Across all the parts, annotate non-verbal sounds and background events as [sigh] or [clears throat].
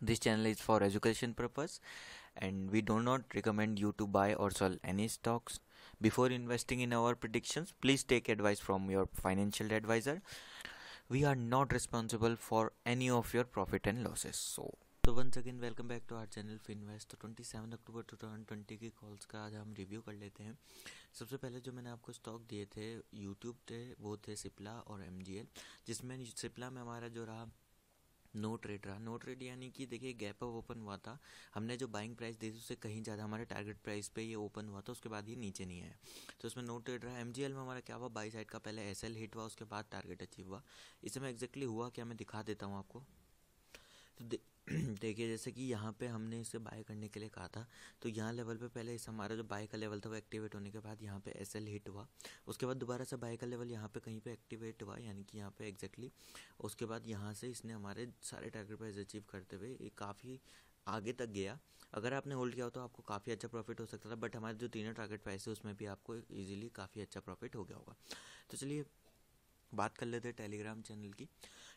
this channel is for education purpose and we do not recommend you to buy or sell any stocks before investing in our predictions please take advice from your financial advisor we are not responsible for any of your profit and losses so तो once again welcome back to our channel Finvest तो 27 अक्टूबर 2020 की calls का आज हम review कर लेते हैं सबसे पहले जो मैंने आपको स्टॉक दिए थे यूट्यूब थे वो थे सिप्ला और एम जिसमें सिप्ला में हमारा जो रहा नो ट्रेड रहा नो ट्रेड यानी कि देखिए गैप अप ओपन हुआ था हमने जो बाइंग प्राइस दी थी उससे कहीं ज़्यादा हमारे टारगेट प्राइस पे ये ओपन हुआ था उसके बाद ये नीचे नहीं आया तो इसमें नो ट्रेड रहा एम में हमारा क्या हुआ बाई साइड का पहले एस हिट हुआ उसके बाद टारगेट अचीव हुआ इसमें एग्जैक्टली हुआ क्या मैं दिखा देता हूँ आपको तो दे, [clears throat] देखिए जैसे कि यहाँ पे हमने इसे बाय करने के लिए कहा था तो यहाँ लेवल पे पहले इस हमारा जो बाय का लेवल था वो एक्टिवेट होने के बाद यहाँ पे एस एल हिट हुआ उसके बाद दोबारा से बाय का लेवल यहाँ पे कहीं पे एक्टिवेट हुआ यानी कि यहाँ पे एग्जैक्टली उसके बाद यहाँ से इसने हमारे सारे टारगेट प्राइस अचीव करते हुए ये काफ़ी आगे तक गया अगर आपने होल्ड किया हो तो आपको काफ़ी अच्छा प्रॉफिट हो सकता था बट हमारे जो तीनों टारगेट प्राइस है उसमें भी आपको ईजिली काफ़ी अच्छा प्रॉफिट हो गया होगा तो चलिए बात कर लेते हैं टेलीग्राम चैनल की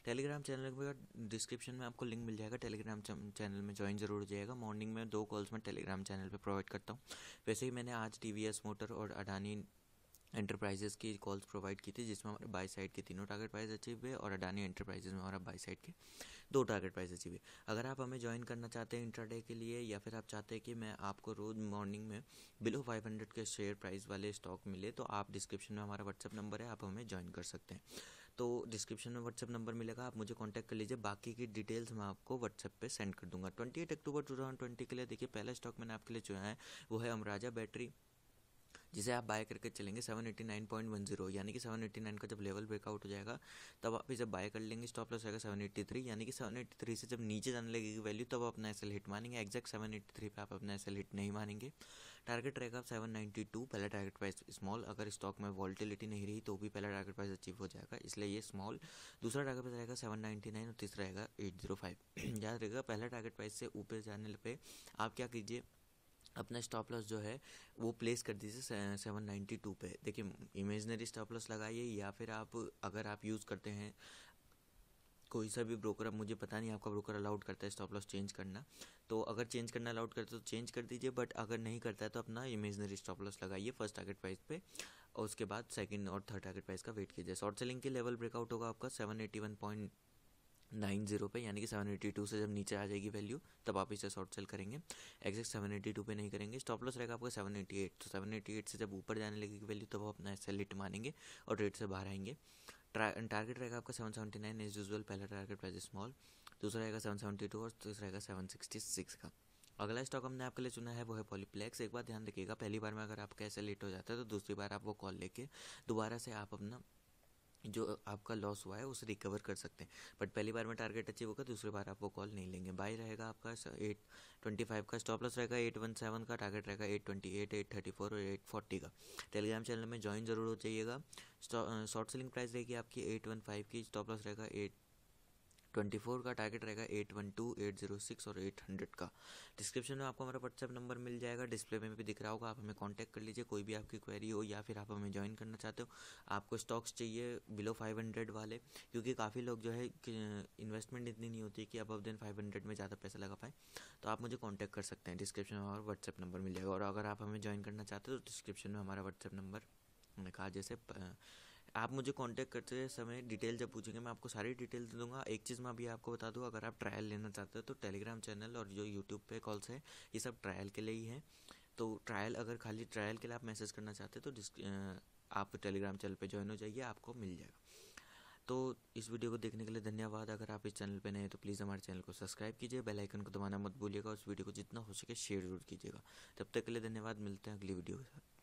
टेलीग्राम चैनल का डिस्क्रिप्शन में आपको लिंक मिल जाएगा टेलीग्राम चैनल में ज्वाइन जरूर हो जाएगा मॉर्निंग में दो कॉल्स मैं टेलीग्राम चैनल पर प्रोवाइड करता हूँ वैसे ही मैंने आज टी मोटर और अडानी एंटरप्राइजेस की कॉल्स प्रोवाइड की थी जिसमें हमारे बाई साइड के तीनों टारगेट प्राइस अचीव हुए और अडानी एंटरप्राइजेज में हमारा बाई साइड के दो टारगेट प्राइस अचीव हुए अगर आप हमें ज्वाइन करना चाहते हैं इंट्राडे के लिए या फिर आप चाहते हैं कि मैं आपको रोज़ मॉर्निंग में बिलो फाइव हंड्रेड के शेयर प्राइस वाले स्टॉक मिले तो आप डिस्क्रिप्शन में हमारा व्हाट्सअप नंबर है आप हमें ज्वाइन कर सकते हैं तो डिस्क्रिप्शन में व्हाट्सअप नंबर मिलेगा आप मुझे कॉन्टैक्ट कर लीजिए बाकी की डिटेल्स मैं आपको व्हाट्सअप पर सेंड कर दूंगा twenty eight October two thousand twenty के लिए देखिए पहला स्टॉक मैंने आपके लिए चुना है वो है अमराजा बैटरी जिसे आप बाय करके चलेंगे seven eighty nine point one zero यानी कि सेवन एटी नाइन का जब लेवल ब्रेकआउट हो जाएगा तब आप इसे बाय कर लेंगे स्टॉप लॉस रहेगा सेवन एट्टी थ्री यानी कि सेवन एट्टी थ्री से जब नीचे जाने लगेगी वैल्यू तब आप अपना एसएल हिट मानेंगे एक्जैक्ट सेवन एट्टी थ्री पर आप अपना एसएल हिट नहीं मानेंगे टारगेट रहेगा सेवन नाइन्टी टू पहला टारगेट प्राइस स्मॉल अगर स्टॉक में वॉल्टिलिटी नहीं रही तो भी पहला टारगेट प्राइस अचीव हो जाएगा इसलिए ये स्मॉल दूसरा टारगेट प्राइस रहेगा सेवन नाइन्टी नाइन और तीसरा रहेगा एट जीरो फाइव याद रहेगा पहला टारगेट प्राइस से ऊपर जाने पर आप क्या कीजिए अपना स्टॉप लॉस जो है वो प्लेस कर दीजिए सेवन नाइन्टी टू पे देखिए इमेजनरी स्टॉप लॉस लगाइए या फिर आप अगर आप यूज़ करते हैं कोई सा भी ब्रोकर अब मुझे पता नहीं आपका ब्रोकर अलाउड करता है स्टॉप लॉस चेंज करना तो अगर चेंज करना अलाउड करता है तो चेंज कर दीजिए बट अगर नहीं करता है तो अपना इमेजनरी स्टॉप लॉस लगाइए फर्स्ट टारगेट प्राइस पे और उसके बाद सेकंड और थर्ड टारगेट प्राइस का वेट कीजिए शॉर्ट सेलिंग के लेवल ब्रेकआउट होगा आपका seven eighty one point nine zero पे यानी कि सेवन एटी टू से जब नीचे आ जाएगी वैल्यू तब आप इसे शॉर्ट सेल करेंगे एग्जैक्ट सेवन एटी टू पे नहीं करेंगे स्टॉप लॉस रहेगा आपका सेवन एटी एट तो सेवन एटी एट से जब ऊपर जाने लगेगी वैल्यू तब आप अपना ऐसे लिट मानेंगे और रेट से बाहर आएंगे टारगेट रहेगा आपका seven seventy nine as usual पहला टारगेट प्राइस स्मॉल दूसरा रहेगा सेवन सेवेंटी टू और तीसरा रहेगा सेवन सिक्सटी सिक्स का अगला स्टॉक हमने आपके लिए चुना है वो है पॉलीप्लेक्स एक बार ध्यान रखिएगा पहली बार में अगर आपका ऐसे लेट हो जाता है तो दूसरी बार आप वो कॉल लेके दोबारा से आप अपना जो आपका लॉस हुआ है उसे रिकवर कर सकते हैं बट पहली बार में टारगेट अचीव होगा दूसरी बार आपको कॉल नहीं लेंगे बाई रहेगा आपका एट ट्वेंटी फाइव का स्टॉप लॉस रहेगा एट वन सेवन का टारगेट रहेगा eight twenty eight eight thirty four और एट फोर्टी का टेलीग्राम चैनल में ज्वाइन जरूर हो जाइएगा शॉर्ट सेलिंग प्राइस रहेगी आपकी एट वन फाइव की स्टॉप लॉस रहेगा एट ट्वेंटी फोर का टारगेट रहेगा eight one two eight zero six और एट हंड्रेड का डिस्क्रिप्शन में आपको हमारा व्हाट्सएप नंबर मिल जाएगा डिस्प्ले में भी दिख रहा होगा आप हमें कॉन्टैक्ट कर लीजिए कोई भी आपकी क्वेरी हो या फिर आप हमें ज्वाइन करना चाहते हो आपको स्टॉक्स चाहिए बिलो फाइव हंड्रेड वाले क्योंकि काफ़ी लोग जो है इन्वेस्टमेंट इतनी नहीं होती कि अब देन फाइव हंड्रेड में ज़्यादा पैसा लगा पाए तो आप मुझे कॉन्टैक्ट कर सकते हैं डिस्क्रिप्शन में हमारा व्हाट्सएप नंबर मिल जाएगा और अगर आप हमें ज्वाइन करना चाहते हो तो डिस्क्रिप्शन में हमारा व्हाट्सएप नंबर कहा जैसे आप मुझे कांटेक्ट करते समय डिटेल जब पूछेंगे मैं आपको सारी डिटेल दे दूंगा एक चीज़ मैं अभी आपको बता दूँ अगर आप ट्रायल लेना चाहते हो तो टेलीग्राम चैनल और जो यूट्यूब पे कॉल्स है ये सब ट्रायल के लिए ही है तो ट्रायल अगर खाली ट्रायल के लिए आप मैसेज करना चाहते हो तो आप टेलीग्राम चैनल पर ज्वाइन हो जाइए आपको मिल जाएगा तो इस वीडियो को देखने के लिए धन्यवाद अगर आप इस चैनल पर नए तो प्लीज़ हमारे चैनल को सब्सक्राइब कीजिए बेल आइकन को दबाना मत भूलिएगा उस वीडियो को जितना हो सके शेयर जरूर कीजिएगा तब तक के लिए धन्यवाद मिलते हैं अगली वीडियो के साथ